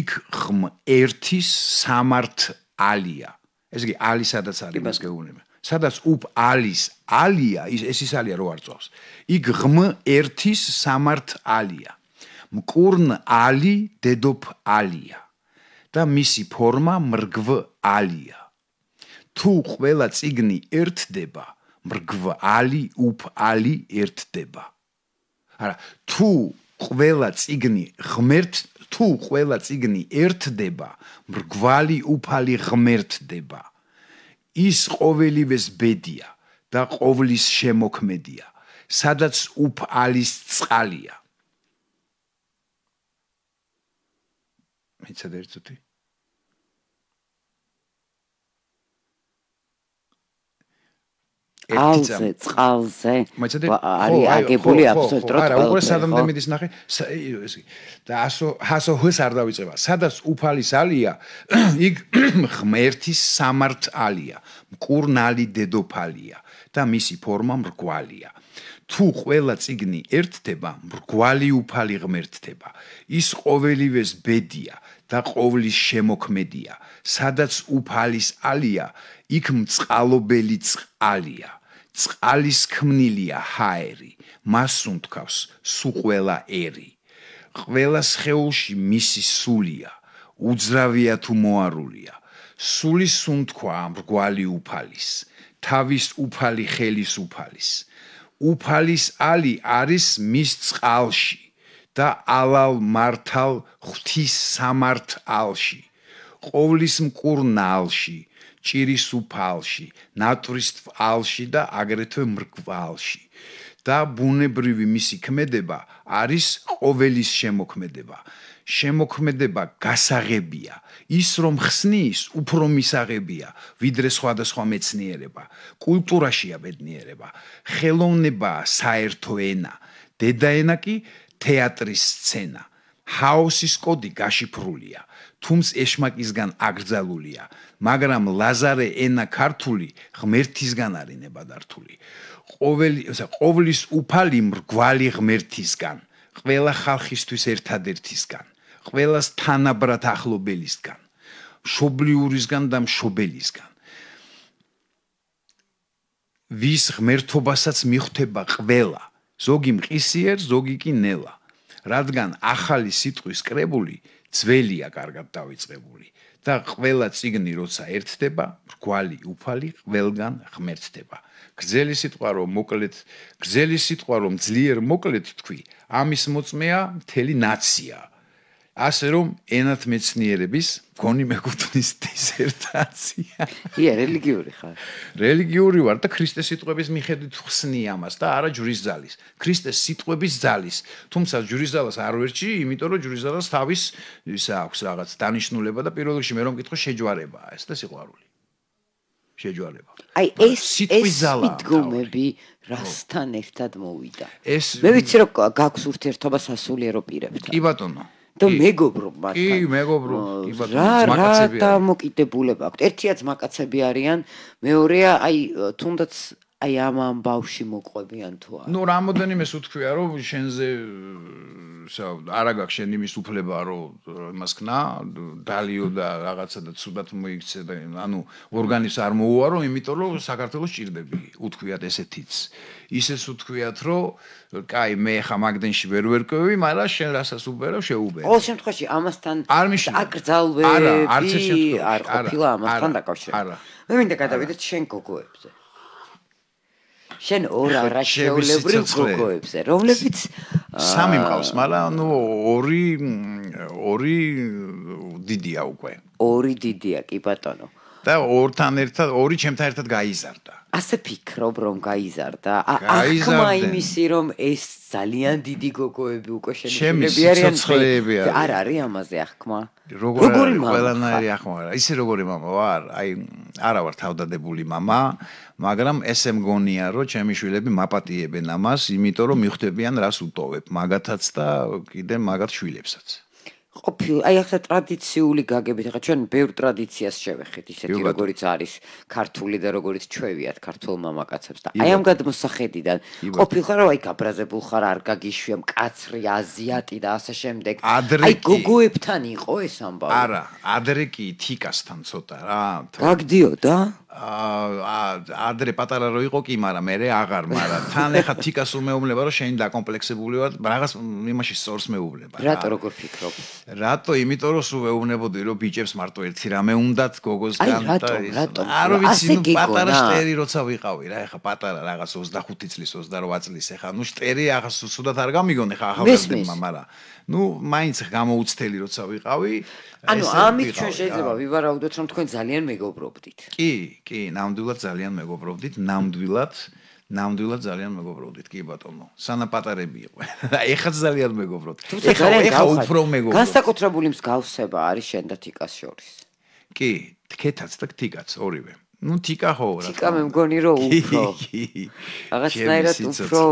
იქ ღმ ერთის სამართ ალია ეს იგი ალი სადაც არის მას გეუბნება სადაც უფ ალის ალია ეს ის ალია რო არწავს იქ ღმ ერთის სამართ ალია მკურნ ალი დედოფ ალია და მისი ფორმა მრგვ ალია თუ ყველა ციგნი ერთდება მრგვ ალი უფ ალი ერთდება არა თუ ყველა ციგნი ღმერთ თუ ყველა ციგნი ერთდება მრგვალი უფალი ღმერთდება ის ყოველივეს ბედია და ყოვლის შემოქმედია, სადაც უფალის წყალია. მეცადერწუთი ალზე წყალზე არის აგებული აბსოლუტურად არა უკვე სადამ მიდის ნახე და ასო ასო ხს არ დაიწება სადაც უფალის ალია <clears throat> იქ <clears throat> ღმერთის სამართ ალია მკურნალი დედოფალია და მისი ფორმა მრგვალია თუ ყველა ციგნი ერთდება მრგვალი უფალი ღმერთდება ის ყოველივეს ბედია და ყოვლის შემოქმედია სადაც უფალის ალია იქ მწყალობელი წყალია წყალის ქმნილია ჰაერი მას უნთქავს სუ ყველა ერი ყველა შეულში მისი სულია უძრავია თუ მოარულია სული სუნთქვა ამრგვალი უფალის თავის უფალი ხელის უფალის უფალის ალი არის მის წყალში და ალალ მართალ ღვთის სამართალში ყოვლის მკურნალში ჭირის უფალში, ნატრის თვალში და აგრეთვე მრგვალში. და ბუნებრივი მისი ქმედება არის ყოველის შემოქმედება. შემოქმედება გასაღებია. ის რომ ხსნის, უფრო მისაღებია, ვიდრე სხვადასხვა მეცნიერება. კულტურაშია ბედნიერება. ხელოვნება საერთო ენა. დედაენა კი თეატრის სცენა. ჰაოსის კოდი გაშიფრულია, თუმცა ეშმაკისგან აგრძალულია. მაგრამ ლაზარე ენა ქართული ღმერთისგან არის ნებადართული ყოველი ესა ყოვლის უფალი მრგვალი ღმერთისგან ყველა ხალხისთვის ერთადერთისგან ყველა თანაბრად ახლობელისგან შობლიურისგან და მშობელისგან ვის ღმერთობასაც მიხვდება ყველა ზოგი მყისიერ ზოგი კი ნელა რადგან ახალი სიტყვის კრებული ძველია კარგად დავიწყებული და ყველა ციგნი როცა ერთდება, რგვალი, უფალი ყველგან ღმერთდება. გზელი სიტყვა რომ მოკლედ, გზელი სიტყვა რომ ძლიერ მოკლედ თქვი, ამის მოწმეა მთელი ნაციაა. ასე რომ ენათ მეცნიერების გონი მეკუთვნის დისერტაცია. ია რელიგიური ხარ? რელიგიური ვარ და ქრისტეს სიტყვების მიხედვით ხსნი ამას და არა ჯვრის ზალის. ქრისტეს სიტყვების ზალის. თუმცა ჯვრის ზალას არ ვერჩი, იმიტომ რომ ჯვრის ზალას თავის ის აქვს რაღაც დანიშნულება და პირველ რიგში მე რომ მკითხო შეჯვარებაა ეს და სიყვარული. შეჯვარება. აი ეს ეს სიტყვები რასთან ერთად მოვიდა? მე ვიცი რომ გაქვს ურთიერთობა სასულიერო პირებთან. კი ბატონო. და მეგობრო მათთან. კი, მეგობრო. რა რა დამოკიდებულება აქვს? ერთიაც მაკაცები არიან, მეორეა აი თუნდაც აი ამ ამ ბავში მოყვებიან თუ არა. ნუ რამოდენიმეს უთქვია რომ შენზე არა გაქვს შენ იმის უფლება რომ იმას ქნა, დალიო და რაღაცა და ცუდად მოიქცე და ანუ ორგანიზს არ მოუარო, იმიტომ რომ საქართველოს ჭირდები. უთქვიათ ესეთიც. ისეც უთქვიათ რომ კაი მე ხა მაგდენში ვერ ვერკვევი, მაგრამ შენ რასაც უბერავ შეუბერ. ყოველ შემთხვევაში ამასთან აკრძალვები არ ყოფილა ამასთან დაკავშირებული. არა. მე მინდა გადავიდეთ შენ გოგოებზე. შენ ორ არაშეულებრივ გოგოებზე, რომლებიც სამი მყავს, მაგრამ ნუ ორი ორი დიდია უკვე. ორი დიდია, კი ბატონო. და ორთან ერთად ორი ჩემთან ერთად გაიზარდა. ასე ფიქრობ რომ გაიზარდა. აკმა იმისი რომ ეს ძალიან დიდი გოგოები უკვე შემიძლია არიან. შემიძლია არიან. არ არის ამაზე ახკმა. როგორი ყველანაირი ახკმა არა. ისე როგორი мама ვარ, აი არა ვარ თავდადებული мама, მაგრამ ესე მგონია რომ ჩემი შვილები მაპატიებენ ამას, იმიტომ რომ მიხვდებიან რას უტოვებ, მაგათაც და კიდე მაგათ შვილებსაც. ყოფი აი ახლა ტრადიციული გაგებით ახლა ჩვენ ბევრ ტრადიციას შევეხეთ ისეთი როგორიც არის ქართული და როგორიც ჩვევიათ ქართულ მამაკაცებს და აი ამ გადმოსახედიდან ყოფი ხარ რომ აი გაბრაზებულ ხარ არ გაგიშვია მკაცრი აზიატი და ასე შემდეგ აი გოგოებთან იყო ეს ამბავი არა ადრე კი თიკასთან ცოტა რა გაგდიოდა აა ადრე პატარა რო იყო კი, მაგრამ მე რე აღარ, მაგრამ თან ეხა თიკას უმეუბნება, რომ შეიძლება დაკომპლექსებული ვარ, რაღაც იმაში სწორს მეუბნება. რატო როგორ ფიქრობ? რატო? იმიტომ რომ სულ ეუბნებოდი, რომ ბიჭებს მარტო ერთი რამე უნდათ გოგოსთან და ის. აი რატო? რატო? არო ვიცი, პატარა შტერი როცა ვიყავი რა, ეხა პატარა რაღაც 25 წლის, 28 წლის, ეხა ნუ შტერი აღარ სულდათ არ გამიგონ, ეხა ახალგაზრდა, მაგრამ ну майнц გამოუცდელი როცა ვიყავი ანუ ამით ჩვენ შეიძლება ვივარაუდოთ რომ თქვენ ძალიან მეგობრობდით კი კი, ნამდვილად ძალიან მეგობრობდით, ნამდვილად, ნამდვილად ძალიან მეგობრობდით, კი ბატონო. სანაპატარები იყო. <laughs> ეხლა ძალიან მეგობრობთ. ეხლა ეხლა უფრო მეგობრობთ. განსაკუთრებული მსგავსება არის შენ და თიკას შორის. კი, თქეთაც და თიკაც ორივე. ну тика хо რა тика მე მგონი რომ უფრო რაღაცნაირად უფრო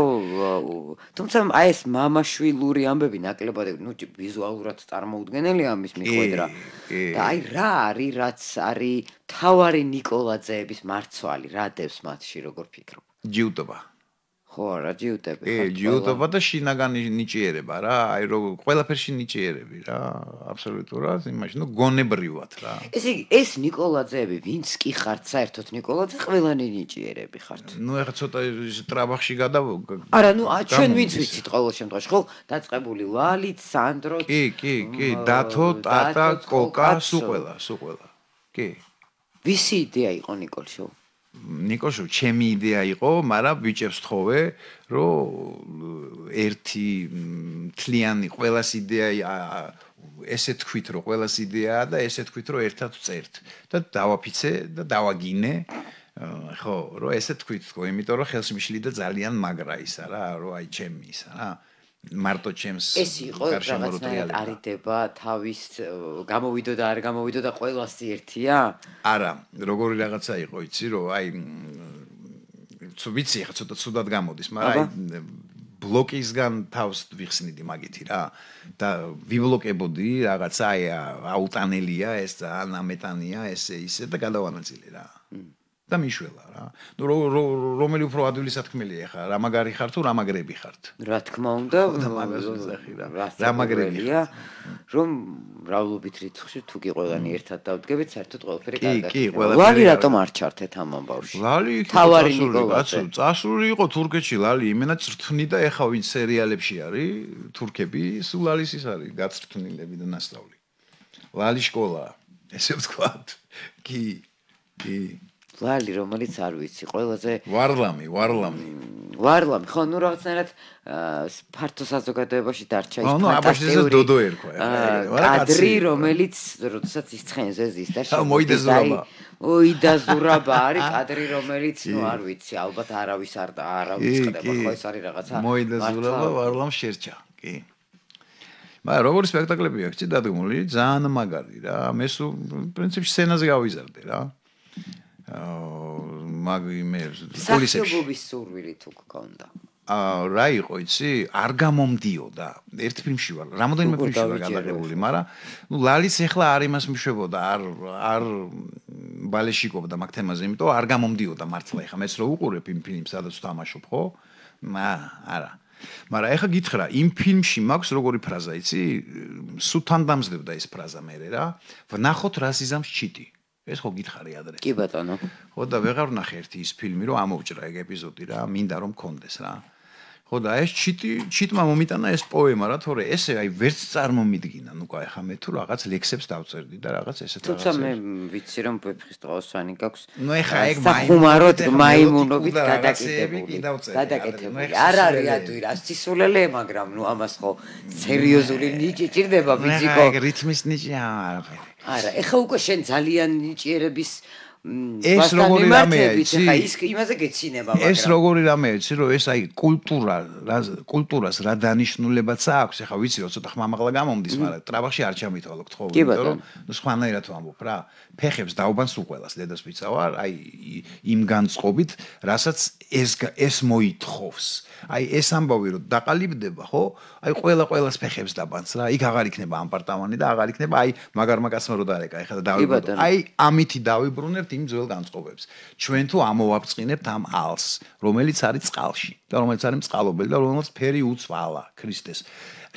თუმცა აი ეს мамаშვილური ამბები ნაკლებად ну ვიზუალურად წარმოუდგენელი ამის მიხედრა და აი რა არის რაც არის თავარი نيكოლაძეების მარცვალი რა დევს მათში როგორ ფიქრობ ჯიუტობა ხო რა ჯიუტები ხო? ე ჯიუტობა და შინაგანი ნიჭიერება რა, აი რო ყველაფერში ნიჭიერები რა, აბსოლუტურად, იმაში, ნუ გონებრივად რა. ესე იგი, ეს نيكოლაძეები, ვინც კი ხართ საერთოდ نيكოლაძე, ყველანი ნიჭიერები ხართ. ნუ ეხა ცოტა ის ტრაბახში გადა არა, ნუ ა ჩვენ ვინც ვიცით ყოველ შემთხვევაში, ხო? დაწყებული ვალით, სანდრო. კი, კი, კი, დათო, ტატა, კოკა, სუ ყველა, სუ ყველა. კი. ვისი იდეა იყო نيكოლშო? ნიკოშო, ჩემი იდეა იყო, მაგრამ ვიჭებს თხოვე, რომ ერთი თლიანი ყოველას იდეა ესე თქვით, რომ ყოველას იდეაა და ესე თქვით, რომ ერთად წერთ. და დავაფიცე და დავაგინე. ხო, რომ ესე თქვით, იმიტომ რომ ხელს მიშლი და ძალიან მაგრა ისა რა, რომ აი ჩემი ისა რა. აა მარტო ჩემს ეს იყო რაღაცნაირად არიდება თავის გამოვიდო და არ გამოვიდო და ყოველას ერთია? არა, როგორი რაღაცა იყო, იცი რომ აი ვიცი ხა ცოტა ცუდად გამოდის, მაგრამ აი ბლოკისგან თავს ვიხსნიდი მაგითი რა და ვიბლოკებოდი რაღაცა აი აუტანელია ეს და ანამეტანია ეს ისე და გადავანაწილე რა. აჰა. და მიშველა რა. ნუ რომელი უფრო ადვილი სათქმელია ხა, რა მაგარი ხარ თუ რა მაგრები ხარ? რა თქმა უნდა, <laughs> და მაგაზოს ახი რა. რა მაგრებია? რომ მრავლობით რიცხვში თუ კი ყველანი ერთად დავდგებით, საერთოდ ყველაფერი კარგია. კი, კი, ყველაფერი. ლალი რატომ არ ჩართეთ ამ ამბავში? ლალი თავარი ნიკოლაძე. ბაცო, წასული იყო თურქეთში ლალი, იმენა წრთვნი და ეხა ვინ სერიალებში არის? თურქები, სულ ლალის ის არის, გაწრთვნილები და ნასწავლი. ლალი სკოლა, ესე ვთქვა. კი, კი. ვალი რომელიც არ ვიცი ყველაზე ვარლამი ვარლამი ვარლამი ხო ნუ რაღაცნაირად ფართო საზოგადოებაში დარჩა ის ფანტასტიკური ხო ნუ აბაშიზე დოდო ერქვა კადრი რომელიც როდესაც ის ცხენზე ზის და შემო მოიდა ზურაბა ой და ზურაბა არის კადრი რომელიც ნუ არ ვიცი ალბათ არავის არ არავის ხდება ხო ეს არის რაღაცა მოიდა ზურაბა ვარლამ შერჩა კი მაგრამ როგორი სპექტაკლები აქვს ძი დადგმული ძალიან მაგარი რა მე სულ პრინციპში სცენაზე გავიზარდე რა აა მაგი მე პოლიციაში საქმობის სურვილი თუ გქონდა ა რა იყო იცი არ გამომდიოდა ერთ ფილმში ვარ რამოდენიმე ფილმში ვარ გადაღებული მაგრამ ნუ ლალის ეხლა არ იმას მშვებოდა არ არ ბალეშიკობდა მაგ თემაზე იმიტომ არ გამომდიოდა მართლა ეხლა მეც რო უყურებ იმ ფილმს სადაც თამაშობ ხო მა არა მაგრამ ეხა გითხრა იმ ფილმში მაქვს როგორი ფრაზა იცი სუთან დამზდებდა ეს ფრაზა მე რა ვნახოთ რას იზამს ჩიტი ეს ხო გითხარი ადრე კი ბატონო ხო და ვეღარ ვნახე ერთი ის ფილმი რომ ამოვჭრა ეგ ეპიზოდი რა მინდა რომ მქონდეს რა ხო და ეს ჩიტი ჩიტმა მომიტანა ეს პოემა რა თორე ესე აი ვერც წარმომიდგინა ნუ ყა ახლა მე თუ რაღაც ლექსებს დავწერდი და რაღაც ესე რაღაც თუცა მე ვიცი რომ ვეფხის ტყავსვანი გაქვს ნუ ახლა ეგ მაიმუნობით მაიმუნობით გადაკეთებული გადაკეთებული არ არის ადვი რა სისულელე მაგრამ ნუ ამას ხო სერიოზული ნიჭი ჭირდება ბიჭიკო ეგ რითმის ნიჭი არაფერი არა, ეხა უკვე შენ ძალიან ნიჭიერების ეს როგორი რამეა ის? ხა ის იმაზე გეცინება, მაგრამ ეს როგორი რამეა ის, რომ ეს აი კულტურა, კულტურას რა დანიშნულებაც აქვს? ხა ვიცი რომ ცოტა ხმამაღლა გამომდის, მაგრამ ტრაბახში არ ჩამითვალოთ ხო, იმიტომ რომ ნუ სხვანაირად ვამბობ რა. ფეხებს დაუბანს უყელას დედას ვიცავარ, აი იმ განწყობით, რასაც ეს ეს მოითხოვს. აი ეს ამბავი რომ დაყალიბდება, ხო? აი ყველა ყველას ფეხებს დაბანს რა. იქ აღარ იქნება ამპარტამანი და აღარ იქნება აი მაგარ მაგასმა რო და レ კა, ეხლა დავიბრუნებ. აი ამითი დავიბრუნებთ იმ ძველ განწყობებს. ჩვენ თუ ამოვაბწყინებთ ამ ალს, რომელიც არის წყალში და რომელიც არის წყალობელი და რომელიც ფერი უცვალა, ქრისტეს.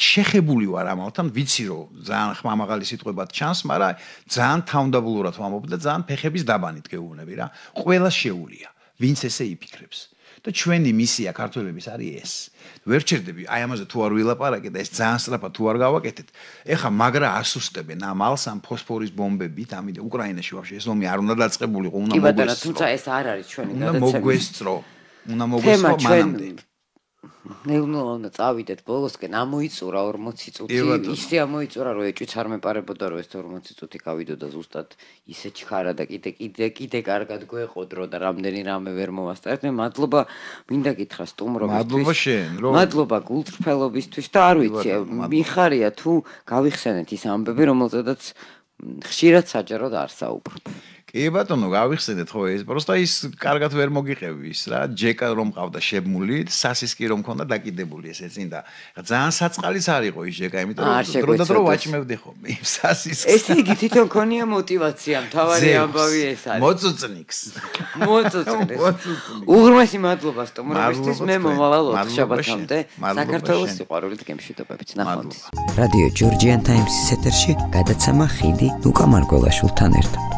შეხებული ვარ ამავთან, ვიცი რომ ძალიან ხმამაღალი სიტყვებად ჩანს, მაგრამ ძალიან თავდაბულურად ვამბობ და ძალიან ფეხების დაბანით გეუბნები რა. ყველა შეუულია, ვინც ესე იფიქრებს. და ჩვენი მისია ქართველების არის ეს. ვერ ჩერდები, აი ამაზე თუ არ ვილაპარაკეთ, ეს ძალიან სწრაფად თუ არ გავაკეთეთ, ეხა მაგრა ასუსტებენ ამ ალს ამ ფოსფორის ბომბებით, ამიტომ უკრაინაში ვაფშე ეს ომი არ უნდა დაწყებულიყო, უნდა მოგვესწრო. კი ბატონო, თუმცა ეს არ არის ჩვენი გადაცემა. უნდა მოგვესწრო. უნდა მოგვესწრო მანამდე. ნელ-ნელა უნდა წავიდეთ ბოლოსკენ ამოიწურა 40 წუთი ისე ამოიწურა რომ ეჭვიც არ მეპარებოდა რომ ეს 40 წუთი გავიდოდა ზუსტად ისე ჩქარა და კიდე კიდე კიდე კარგად გვეყოდრო და რამდენი რამე ვერ მოასწარე მადლობა მინდა გითხრა სტუმრობისთვის მადლობა შენ რომ მადლობა გულწრფელობისთვის და არ ვიცი მიხარია თუ გავიხსენეთ ის ამბები რომელზედაც ხშირად საჯაროდ არსაუბრობ კი ბატონო, გავიხსენეთ ხო ეს? Просто ის კარგად ვერ მოგიყევის რა, ჯეკა რომ ყავდა შემული, სასისკი რომ ქონდა დაკიდებული ესე წინდა. ძალიან საწყალის არისო ის ჯეკა, იმიტომ რომ დრო და დრო ვაჭმევდი ხოლმე იმ სასისკს. ესე იგი თვითონ ქონია мотиваცია, მთავარი ამბავი ეს არის. მოწუწნიკს. მოწუწნიკს. უღრმესი მადლობა სტუმრებისთვის, მე მომავალოდ შაბათამდე საქართველოს სიყვარულით გემშვიდობებით ნახვამდის. რადიო ჯორჯიან ტაიმსის ეთერში გადაცემა ხიდი ნუკა მარგველაშვილთან ერთად.